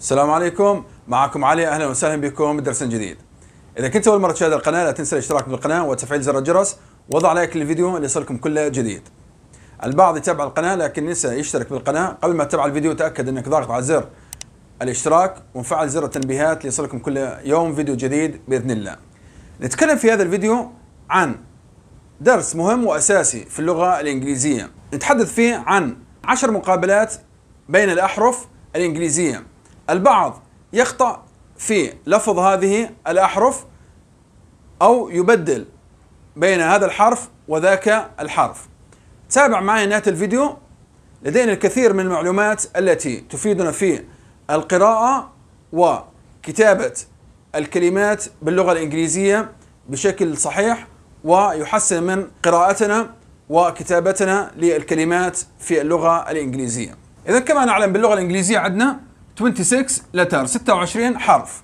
السلام عليكم معكم علي اهلا وسهلا بكم بدرس جديد اذا كنت اول مره تشاهد القناه لا تنسى الاشتراك بالقناه وتفعيل زر الجرس وضع لايك للفيديو ليصلكم كل جديد البعض يتابع القناه لكن نسى يشترك بالقناه قبل ما تتابع الفيديو تاكد انك ضاغط على زر الاشتراك ومفعل زر التنبيهات ليصلكم كل يوم فيديو جديد باذن الله نتكلم في هذا الفيديو عن درس مهم واساسي في اللغه الانجليزيه نتحدث فيه عن عشر مقابلات بين الاحرف الانجليزيه البعض يخطأ في لفظ هذه الأحرف أو يبدل بين هذا الحرف وذاك الحرف تابع معي نهاية الفيديو لدينا الكثير من المعلومات التي تفيدنا في القراءة وكتابة الكلمات باللغة الإنجليزية بشكل صحيح ويحسن من قراءتنا وكتابتنا للكلمات في اللغة الإنجليزية إذا كما نعلم باللغة الإنجليزية عندنا 26 لتر 26 حرف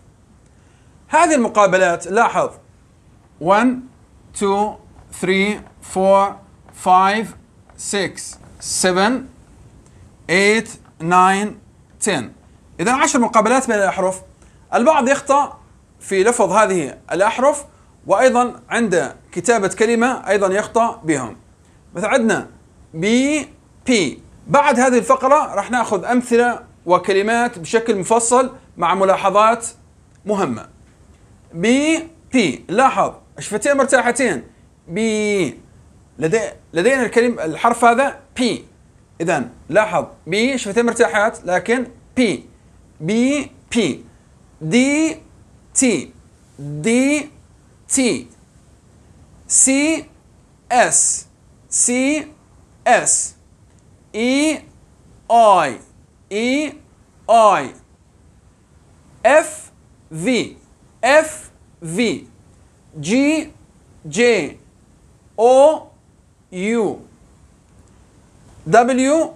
هذه المقابلات لاحظ 1 2 3 4 5 6 7 8 9 10 إذا 10 مقابلات بين الأحرف البعض يخطأ في لفظ هذه الأحرف وأيضا عند كتابة كلمة أيضا يخطأ بهم مثلا عندنا بي بي بعد هذه الفقرة راح ناخذ أمثلة وكلمات بشكل مفصل مع ملاحظات مهمة بي تي لاحظ شفتين مرتاحتين بي لدي لدينا الكلم الحرف هذا بي إذا لاحظ بي شفتين مرتاحات لكن بي بي بي دي تي دي تي سي اس سي اس اي اي اي اي اف في اف في جي جي او يو دبليو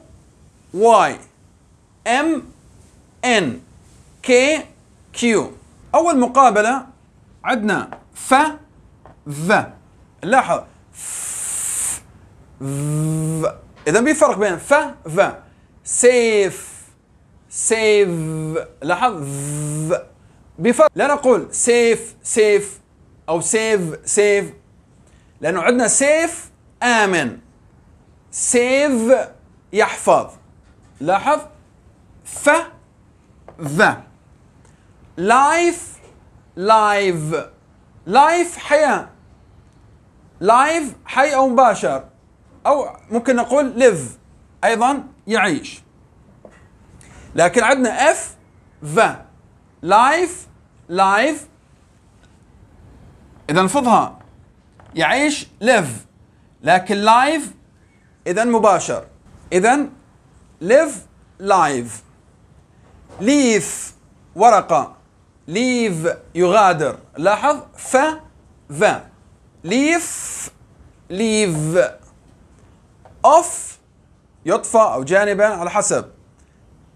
واي ام ان كي كيو اول مقابله عندنا ف ذا لاحظ ف ذا اذا في فرق بين ف ذا سيف سيف لاحظ بفرق لا نقول سيف سيف او سيف سيف لانه عندنا سيف امن سيف يحفظ لاحظ ف ذا لايف لايف لايف حياه لايف حي او مباشر او ممكن نقول ليف ايضا يعيش لكن عندنا اف ف لايف لايف اذا انفضها يعيش ليف لكن لايف اذا مباشر اذا ليف لايف ليف ورقه ليف يغادر لاحظ ف ف ليف ليف اوف يطفى او جانبا على حسب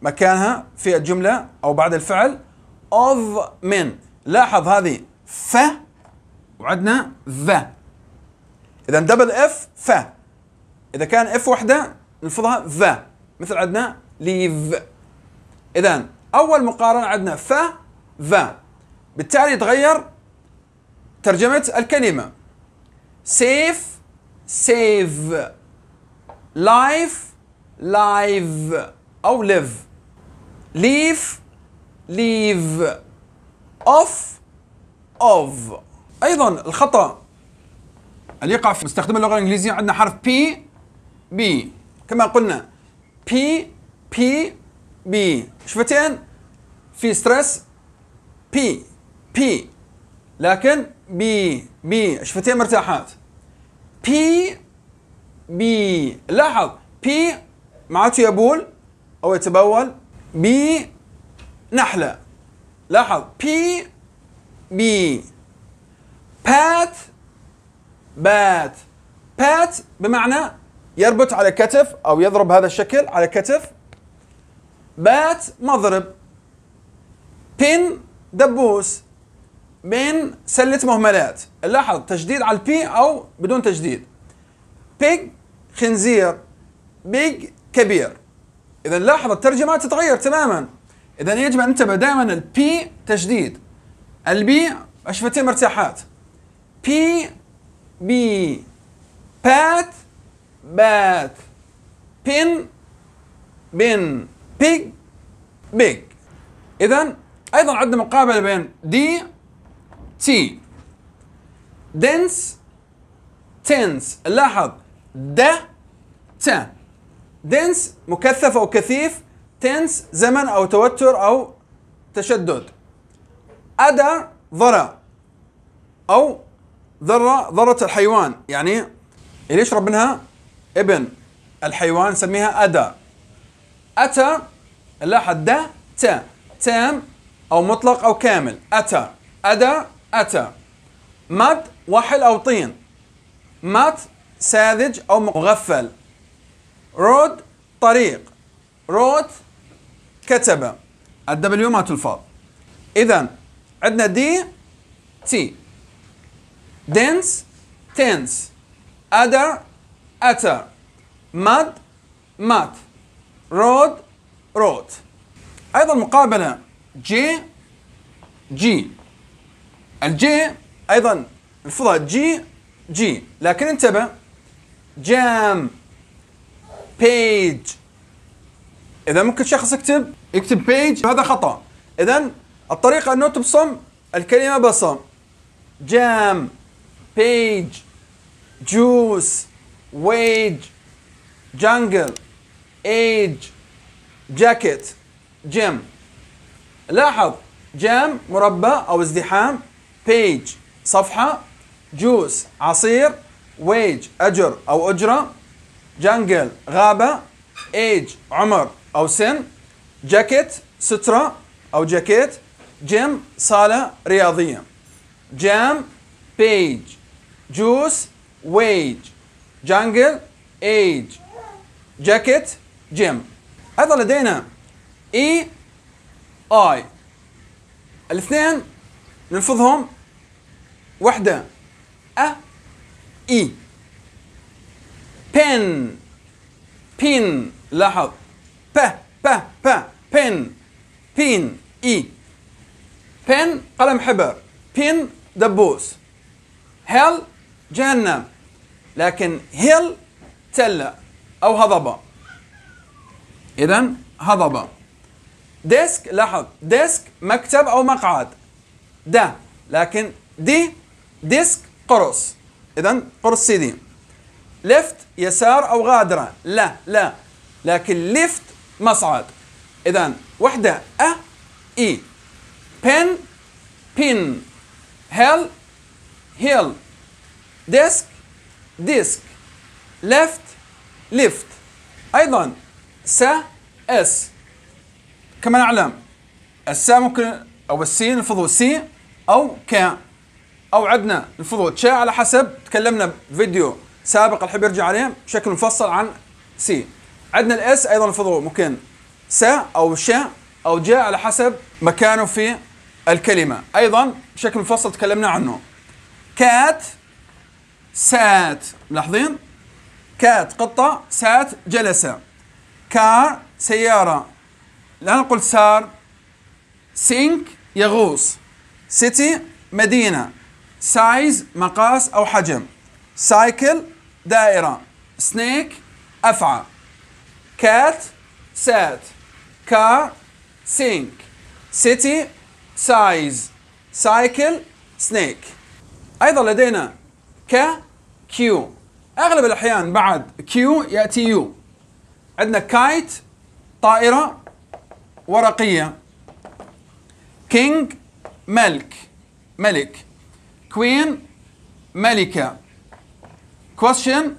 مكانها في الجملة أو بعد الفعل of من لاحظ هذه ف وعندنا ذا إذا دبل اف ف إذا كان اف وحدة نلفظها ذا مثل عندنا ليف إذا أول مقارنة عندنا ف ذا بالتالي تغير ترجمة الكلمة سيف سيف لايف لايف أو live ليف ليف اوف اوف ايضا الخطا اللي يقع في مستخدم اللغه الانجليزيه عندنا حرف بي بي كما قلنا بي بي بي شفتين في ستريس بي بي لكن بي بي شفتين مرتاحات بي بي لاحظ بي معناته يبول او يتبول بي نحلة لاحظ بي بي بات بات بات بمعنى يربط على كتف أو يضرب هذا الشكل على كتف بات مضرب بين دبوس بين سلة مهملات لاحظ تجديد على البي أو بدون تجديد بيج خنزير بيج كبير اذا لاحظ الترجمه تتغير تماما اذا يجب ان ننتبه دائما البي تشديد البي اشفتين مرتاحات بي بي بات بات بين بين بيج بيج اذا ايضا عندنا مقابله بين دي تي دنس تنس لاحظ ده ت دنس مكثف أو كثيف تنس زمن أو توتر أو تشدد أدى ضرى أو ذرة ذرة الحيوان يعني اللي يشرب منها ابن الحيوان نسميها أدى أتى لاحظ د تا تام أو مطلق أو كامل أتى أدى أتى مد وحل أو طين مات ساذج أو مغفل رود طريق روت كتب الدبليو ما تلفظ إذا عندنا دي تي دنس تنس ادر اتر مد مات رود روت أيضا مقابلة جي جي الجي أيضا الفضاء جي جي لكن انتبه جام بيج اذا ممكن شخص يكتب يكتب page هذا خطا اذا الطريقه انه تبصم الكلمه بصم جام بيج جوس ويج جانجل ايج جاكيت جيم لاحظ جام مربى او ازدحام page صفحه جوس عصير ويج اجر او اجره جانجل غابة ايج عمر أو سن جاكيت سترة أو جاكيت جيم صالة رياضية جام بيج جوس ويج جانجل ايج جاكيت جيم أيضا لدينا اي اي الاثنين نلفظهم وحدة أ إي بين pin لاحظ ب ب ب بين pin اي بين قلم حبر pin دبوس هل جهنم لكن هل تلة أو هضبة إذا هضبة ديسك لاحظ ديسك مكتب أو مقعد ده لكن دي ديسك قرص إذا قرص سيدي ليفت يسار أو غادرة لا لا لكن ليفت مصعد إذا وحدة أ إي بن بين هيل هيل ديسك ديسك ليفت ليفت أيضا س اس كما نعلم السا ممكن أو السين نفضوا سي أو ك أو عدنا نفضوا تشا على حسب تكلمنا بفيديو فيديو سابق الحب يرجع عليه بشكل مفصل عن سي عندنا الاس ايضا الفضول ممكن س او ش او جاء على حسب مكانه في الكلمه ايضا بشكل مفصل تكلمنا عنه كات سات ملاحظين كات قطه سات جلسه كار سياره لا نقول سار سينك يغوص سيتي مدينه سايز مقاس او حجم سايكل دائرة سنيك أفعى كات سات كار سينك سيتي سايز سايكل سنيك أيضا لدينا ك كيو أغلب الأحيان بعد كيو يأتي يو عندنا كايت طائرة ورقية كينج ملك ملك كوين ملكة question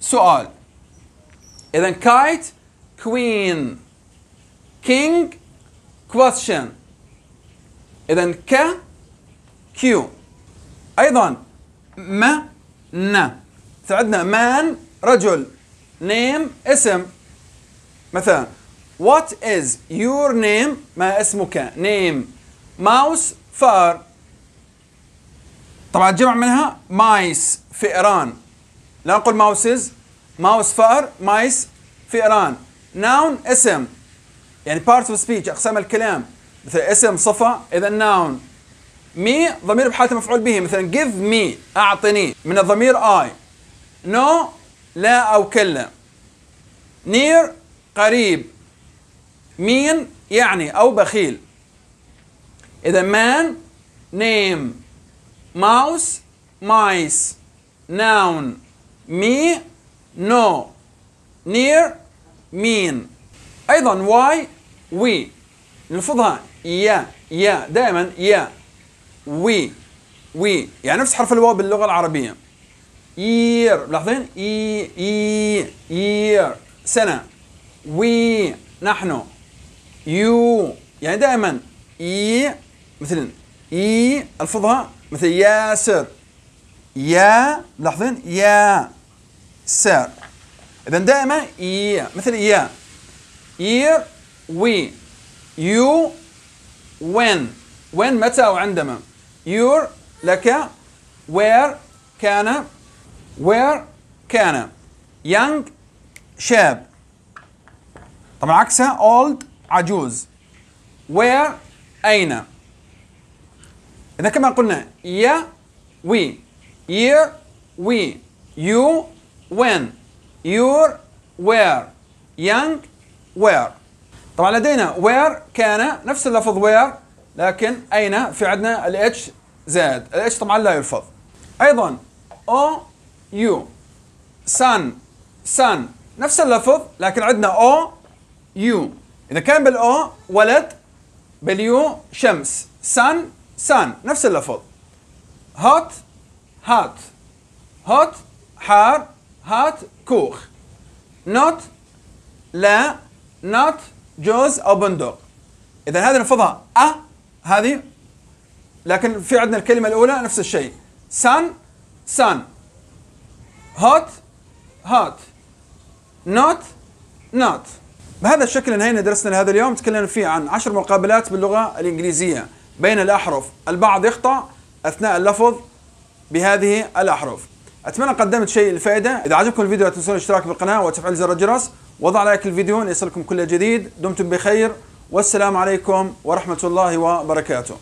سؤال إذا kite queen king question إذا ك Q أيضا ما ن عندنا man رجل name اسم مثلا What is your name ما اسمك name mouse far طبعا جمع منها mice فئران لا نقول ماوسز ماوس فأر مايس فئران ناون اسم يعني بارت اوف سبيتش اقسام الكلام مثل اسم صفه اذا ناون مي ضمير بحاله مفعول به مثلا جيف مي اعطني من الضمير اي نو لا او كلا نير قريب مين يعني او بخيل اذا مان نيم ماوس مايس ناون مي نو نير مين ايضا واي وي نلفظها يا يا دائما يا وي وي يعني نفس حرف الواو باللغه العربيه يير ملاحظين اي اي يير سنه وي نحن يو يعني دائما اي e مثلا اي e. الفظها مثل ياسر يا ملاحظين يا سير اذا دائما يا مثل يا year we you when when متى وعندما يور your لك where كان where كان young شاب طبعا عكسها old عجوز where أين إذا كما قلنا يا وي year we you when your where young where طبعا لدينا where كان نفس اللفظ where لكن أين في عندنا الاتش زاد زائد طبعا لا يلفظ أيضا او يو sun sun نفس اللفظ لكن عندنا او يو إذا كان بالأو ولد باليو شمس sun sun نفس اللفظ hot هات هوت حار. هات كوخ نوت لا. نوت جوز أو بندق. إذا هذه نفضها أ هذه لكن في عندنا الكلمة الأولى نفس الشيء. sun sun hot hot not not بهذا الشكل انهينا درسنا لهذا اليوم تكلمنا فيه عن عشر مقابلات باللغة الإنجليزية بين الأحرف البعض يخطأ أثناء اللفظ بهذه الأحرف أتمنى قدمت شيء الفائدة إذا عجبكم الفيديو لا تنسون الاشتراك بالقناة وتفعيل زر الجرس وضع لايك الفيديو ليصلكم كل جديد دمتم بخير والسلام عليكم ورحمة الله وبركاته